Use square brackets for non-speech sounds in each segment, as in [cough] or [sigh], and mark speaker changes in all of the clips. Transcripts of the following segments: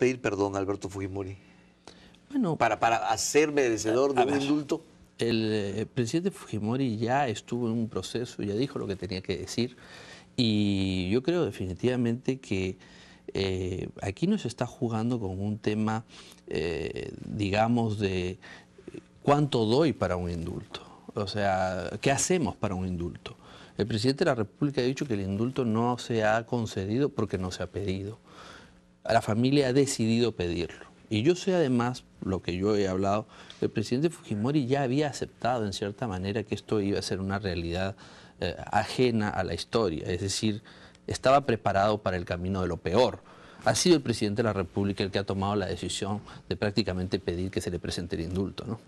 Speaker 1: pedir perdón Alberto Fujimori? Bueno, para, para hacer merecedor de un indulto.
Speaker 2: El, eh, presidente Fujimori ya estuvo en un proceso, ya dijo lo que tenía que decir, y yo creo definitivamente que eh, aquí no se está jugando con un tema, eh, digamos, de cuánto doy para un indulto, o sea, qué hacemos para un indulto. El presidente de la República ha dicho que el indulto no se ha concedido porque no se ha pedido la familia ha decidido pedirlo. Y yo sé además, lo que yo he hablado, el presidente Fujimori ya había aceptado en cierta manera que esto iba a ser una realidad eh, ajena a la historia, es decir, estaba preparado para el camino de lo peor. Ha sido el presidente de la República el que ha tomado la decisión de prácticamente pedir que se le presente el indulto. ¿no?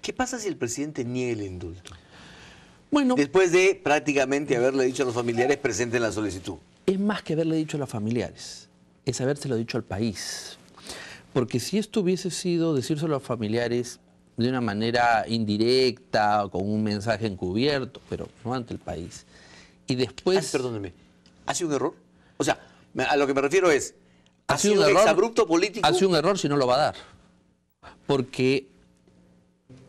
Speaker 1: ¿Qué pasa si el presidente niega el indulto? Bueno, Después de prácticamente haberle dicho a los familiares presenten la solicitud.
Speaker 2: Es más que haberle dicho a los familiares es habérselo dicho al país. Porque si esto hubiese sido decírselo a los familiares de una manera indirecta, o con un mensaje encubierto, pero no ante el país. Y después... Ay, perdóneme, ¿ha sido un error? O sea, a lo que me refiero es, ¿ha, sido, un error, exabrupto político? Ha sido un error si no lo va a dar. Porque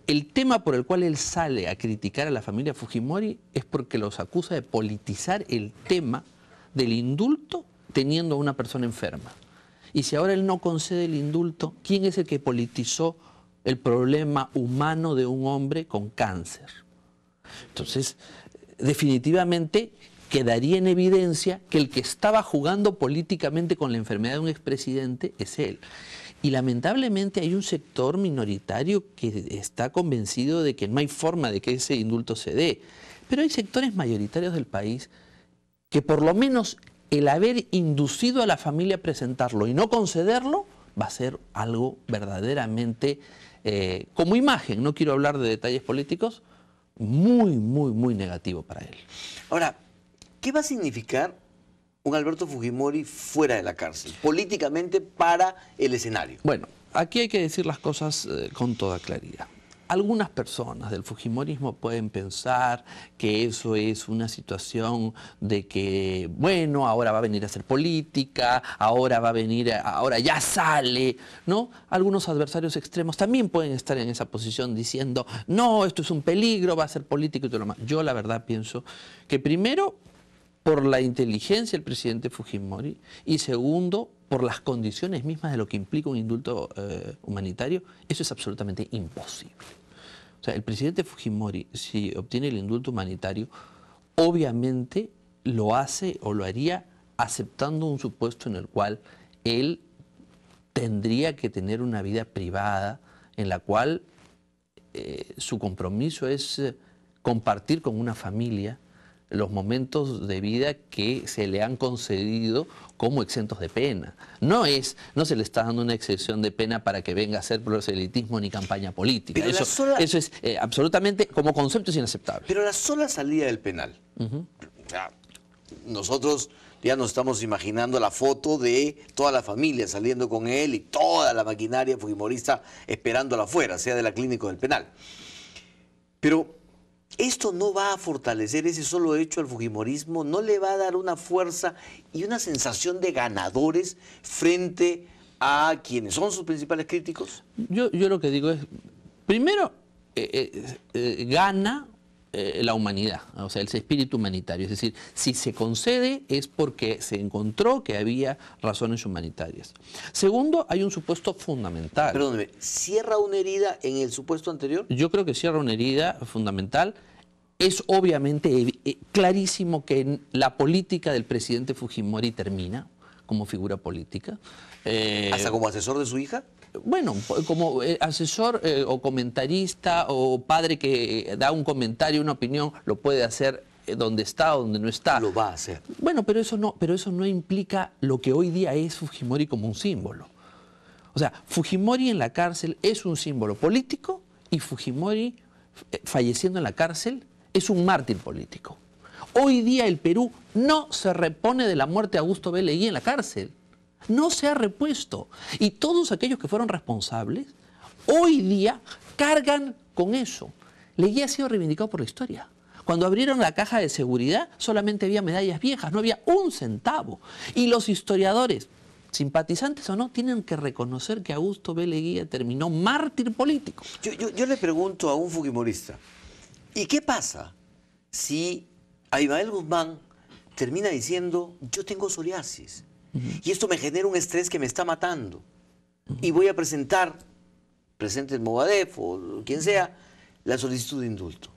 Speaker 2: el tema por el cual él sale a criticar a la familia Fujimori es porque los acusa de politizar el tema del indulto teniendo a una persona enferma. Y si ahora él no concede el indulto, ¿quién es el que politizó el problema humano de un hombre con cáncer? Entonces, definitivamente quedaría en evidencia que el que estaba jugando políticamente con la enfermedad de un expresidente es él. Y lamentablemente hay un sector minoritario que está convencido de que no hay forma de que ese indulto se dé. Pero hay sectores mayoritarios del país que por lo menos el haber inducido a la familia a presentarlo y no concederlo va a ser algo verdaderamente, eh, como imagen, no quiero hablar de detalles políticos, muy, muy, muy negativo para él. Ahora, ¿qué va
Speaker 1: a significar un Alberto Fujimori fuera de la cárcel, políticamente para el escenario?
Speaker 2: Bueno, aquí hay que decir las cosas eh, con toda claridad. Algunas personas del Fujimorismo pueden pensar que eso es una situación de que, bueno, ahora va a venir a hacer política, ahora va a venir, ahora ya sale, ¿no? Algunos adversarios extremos también pueden estar en esa posición diciendo, no, esto es un peligro, va a ser político y todo lo demás. Yo la verdad pienso que primero, por la inteligencia del presidente Fujimori y segundo, por las condiciones mismas de lo que implica un indulto eh, humanitario, eso es absolutamente imposible. O sea, el presidente Fujimori, si obtiene el indulto humanitario, obviamente lo hace o lo haría aceptando un supuesto en el cual él tendría que tener una vida privada en la cual eh, su compromiso es eh, compartir con una familia, los momentos de vida que se le han concedido como exentos de pena. No es, no se le está dando una excepción de pena para que venga a hacer proselitismo ni campaña política. Eso, eso, es eh, absolutamente, como concepto, es inaceptable. Pero la sola salida del penal.
Speaker 1: nosotros ya nos estamos imaginando la foto de toda la familia saliendo con él y toda la maquinaria fujimorista esperándola afuera, sea de la clínica o del penal. Pero esto no va a fortalecer ese solo hecho al Fujimorismo, no le va a dar una fuerza y una sensación de ganadores frente a quienes son sus principales críticos.
Speaker 2: Yo, lo que digo es, primero, eh, eh, eh, gana eh, la humanidad, o sea, el espíritu humanitario. Es decir, si se concede es porque se encontró que había razones humanitarias. Segundo, hay un supuesto fundamental. Perdóneme,
Speaker 1: ¿cierra una herida en el supuesto anterior?
Speaker 2: Yo creo que cierra una herida fundamental es obviamente eh, clarísimo que la política del presidente Fujimori termina como figura política. Eh, ¿Hasta como asesor de su hija? Bueno, como eh, asesor eh, o comentarista o padre que da un comentario, una opinión, lo puede hacer donde está o donde no está. Lo va a hacer. Bueno, pero eso no, pero eso no implica lo que hoy día es Fujimori como un símbolo. O sea, Fujimori en la cárcel es un símbolo político y Fujimori falleciendo en la cárcel es un mártir político. Hoy día el Perú no se repone de la muerte de Augusto B. Leguía en la cárcel. No se ha repuesto. Y todos aquellos que fueron responsables, hoy día cargan con eso. Leguía ha sido reivindicado por la historia. Cuando abrieron la caja de seguridad solamente había medallas viejas, no había un centavo. Y los historiadores, simpatizantes o no, tienen que reconocer que Augusto B. Leguía terminó mártir político.
Speaker 1: Yo, yo le pregunto a un fujimorista, ¿y qué pasa si Abimael Guzmán termina diciendo, yo tengo psoriasis y esto me genera un estrés que me está matando y voy a presentar, presente el Movadef o quien sea, la solicitud de indulto.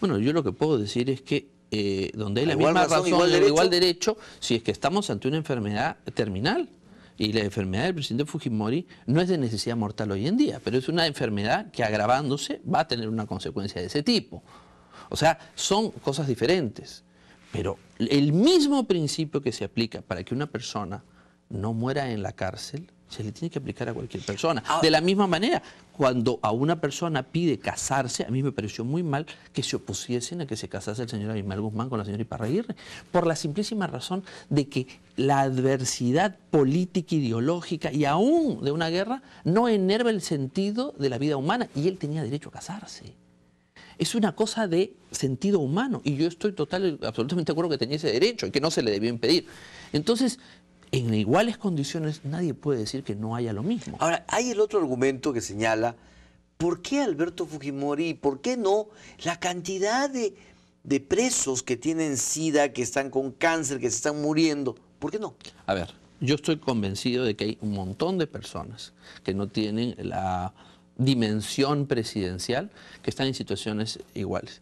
Speaker 2: Bueno, yo lo que puedo decir es que eh, donde hay la misma razón, el igual derecho, si es que estamos ante una enfermedad terminal. Y la enfermedad del presidente Fujimori no es de necesidad mortal hoy en día, pero es una enfermedad que agravándose va a tener una consecuencia de ese tipo. O sea, son cosas diferentes. Pero el mismo principio que se aplica para que una persona no muera en la cárcel, se le tiene que aplicar a cualquier persona. Ah. De la misma manera, cuando a una persona pide casarse, a mí me pareció muy mal que se opusiesen a que se casase el señor Abimael Guzmán con la señora Iparraguirre, por la simplísima razón de que la adversidad política, ideológica y aún de una guerra no enerva el sentido de la vida humana y él tenía derecho a casarse. Es una cosa de sentido humano y yo estoy total, absolutamente de acuerdo que tenía ese derecho y que no se le debió impedir. Entonces, en iguales condiciones nadie puede decir que no haya lo mismo.
Speaker 1: Ahora, hay el otro argumento que señala, ¿por qué Alberto Fujimori por qué no la cantidad de, de presos que tienen sida, que están con cáncer, que se están muriendo? ¿Por qué no?
Speaker 2: A ver, yo estoy convencido de que hay un montón de personas que no tienen la dimensión presidencial que están en situaciones iguales.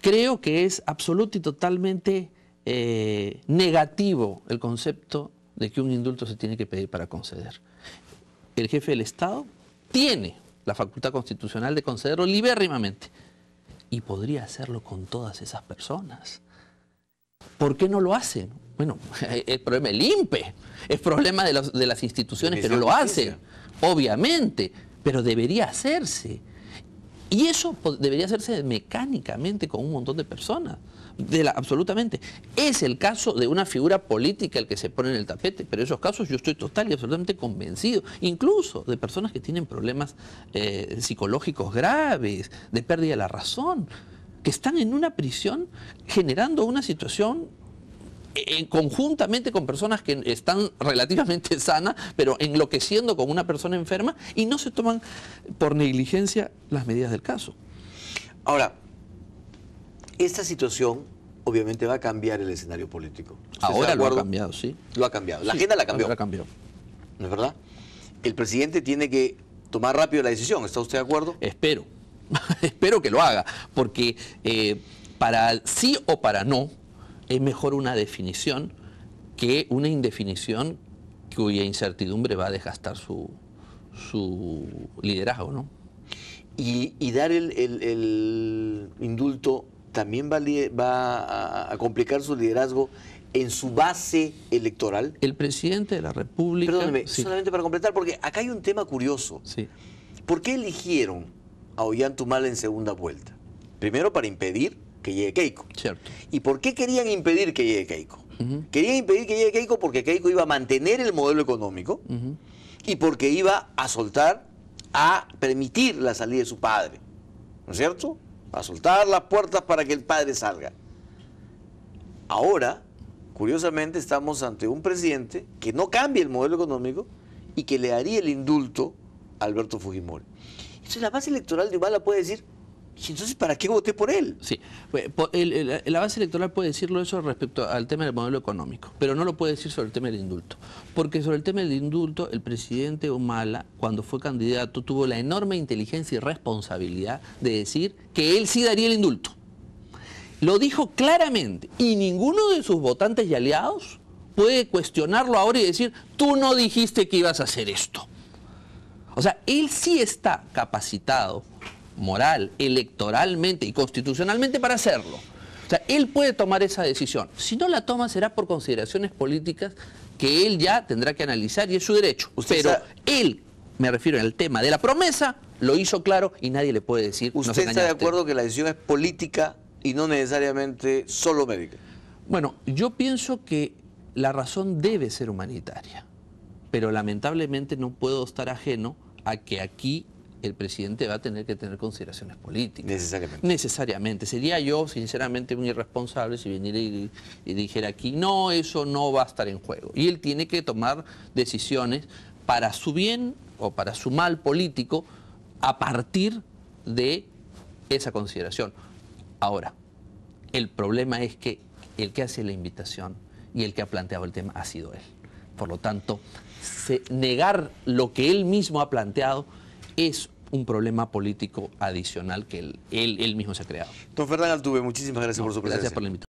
Speaker 2: Creo que es absoluto y totalmente eh, negativo el concepto de que un indulto se tiene que pedir para conceder. El jefe del Estado tiene la facultad constitucional de concederlo libérrimamente y podría hacerlo con todas esas personas. ¿Por qué no lo hacen? Bueno, [laughs] el problema es limpe es problema de, de las instituciones que no lo hacen, obviamente pero debería hacerse. Y eso debería hacerse mecánicamente con un montón de personas. De absolutamente. Es el caso de una figura política el que se pone en el tapete, pero esos casos yo estoy total y absolutamente convencido, incluso de personas que tienen problemas eh, psicológicos graves, de pérdida de la razón, que están en una prisión generando una situación conjuntamente con personas que están relativamente [laughs] sanas, pero enloqueciendo con una persona enferma y no se toman por negligencia las medidas del caso.
Speaker 1: Ahora, esta situación obviamente va a cambiar el escenario político.
Speaker 2: Ahora lo ha cambiado, sí.
Speaker 1: Lo ha cambiado. La agenda la cambió. La
Speaker 2: cambió. ¿No
Speaker 1: es verdad? El presidente tiene que tomar rápido la decisión. ¿Está usted de acuerdo?
Speaker 2: Espero. [laughs] Espero que lo haga. Porque eh, para sí o para no, es mejor una definición que una indefinición cuya incertidumbre va a desgastar su, liderazgo. ¿no?
Speaker 1: Y, dar el, indulto también va, va a, complicar su liderazgo en su base electoral. El
Speaker 2: presidente de la
Speaker 1: República. Perdóneme, solamente
Speaker 2: para completar, porque acá hay un tema
Speaker 1: curioso. Sí. ¿Por qué eligieron a Ollanta en segunda vuelta? Primero para impedir que llegue Keiko. ¿Y por qué querían impedir que llegue Keiko? Querían impedir que llegue Keiko porque Keiko iba a mantener el modelo económico y porque iba a soltar, a permitir la salida de su padre. ¿No es cierto? A soltar las puertas para que el padre salga. Ahora, curiosamente, estamos ante un presidente que no cambia el modelo económico y que le daría el indulto a
Speaker 2: Alberto Fujimori.
Speaker 1: Entonces la base electoral de Ubala puede decir, entonces,
Speaker 2: ¿para qué voté por él? Sí, pues, la base electoral puede decirlo eso respecto al tema del modelo económico, pero no lo puede decir sobre el tema del indulto. Porque sobre el tema del indulto, el presidente Humala, cuando fue candidato, tuvo la enorme inteligencia y responsabilidad de decir que él sí daría el indulto. Lo dijo claramente y ninguno de sus votantes y aliados puede cuestionarlo ahora y decir, tú no dijiste que ibas a hacer esto. O sea, él sí está capacitado moral, electoralmente y constitucionalmente para hacerlo. O sea, él puede tomar esa decisión. Si no la toma será por consideraciones políticas que él ya tendrá que analizar y es su derecho. Pero él, me refiero al tema de la promesa, lo hizo claro y nadie le puede decir. ¿Usted está de acuerdo
Speaker 1: que la decisión es política y no necesariamente solo médica?
Speaker 2: Bueno, yo pienso que la razón debe ser humanitaria, pero lamentablemente no puedo estar ajeno a que aquí el presidente va a tener que tener consideraciones políticas. Necesariamente. Sería yo, sinceramente, un irresponsable si viniera y, dijera aquí, no, eso no va a estar en juego. Y él tiene que tomar decisiones para su bien o para su mal político a partir de esa consideración. Ahora, el problema es que el que hace la invitación y el que ha planteado el tema ha sido él. Por lo tanto, negar lo que él mismo ha planteado es un problema político adicional que él, él,
Speaker 1: mismo se ha creado. Don Fernán Altuve, muchísimas gracias por su presencia. Gracias por la invitación.